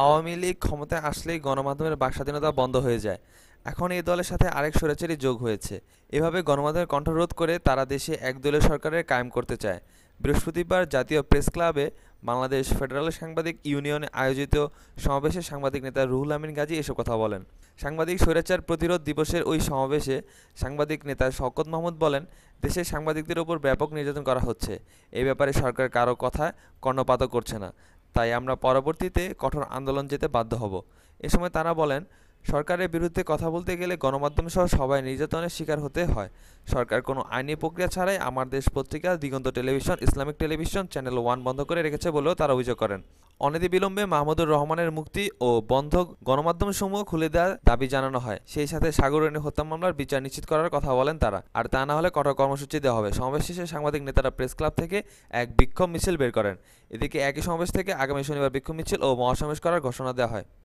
আওয়ামী লীগ ক্ষমতায় আসলেই গণমাধ্যমের বাক স্বাধীনতা বন্ধ হয়ে যায় এখন এই দলের সাথে আরেক সরেচারি যোগ হয়েছে এভাবে গণমাধ্যমের কণ্ঠরোধ করে তারা দেশে একদলীয় সরকারের কায়েম করতে চায় বৃহস্পতিবার জাতীয় প্রেস ক্লাবে বাংলাদেশ ফেডারেল সাংবাদিক ইউনিয়নে আয়োজিত সমাবেশে সাংবাদিক নেতা রুহুল আমিন গাজী এসব কথা বলেন সাংবাদিক স্বৈরাচার প্রতিরোধ দিবসের ওই সমাবেশে সাংবাদিক নেতা শকত মাহমুদ বলেন দেশের সাংবাদিকদের ওপর ব্যাপক নির্যাতন করা হচ্ছে এ ব্যাপারে সরকার কারো কথা কর্ণপাত করছে না তাই আমরা পরবর্তীতে কঠোর আন্দোলন যেতে বাধ্য হব এ সময় তারা বলেন সরকারের বিরুদ্ধে কথা বলতে গেলে গণমাধ্যমসহ সবাই নির্যাতনের শিকার হতে হয় সরকার কোনো আইনি প্রক্রিয়া ছাড়াই আমার দেশ পত্রিকা Diganta television Islamic television channel one বন্ধ করে রেখেছে বলেও তারা অভিযোগ করেন বিলম্বে মাহমুদুর রহমানের মুক্তি ও বন্ধ গণমাধ্যমসমূহ খুলে দেওয়ার দাবি জানানো হয় সেই সাথে সাগরণী হত্যা মামলার বিচার নিশ্চিত করার কথা বলেন তারা আর তা না হলে কঠোর কর্মসূচি দেওয়া হবে সমাবেশ শেষে সাংবাদিক নেতারা প্রেস ক্লাব থেকে এক বিক্ষোভ মিছিল বের করেন এদিকে একই সমাবেশ থেকে আগামী শনিবার বিক্ষোভ মিছিল ও মহাসমাবেশ করার ঘোষণা দেওয়া হয়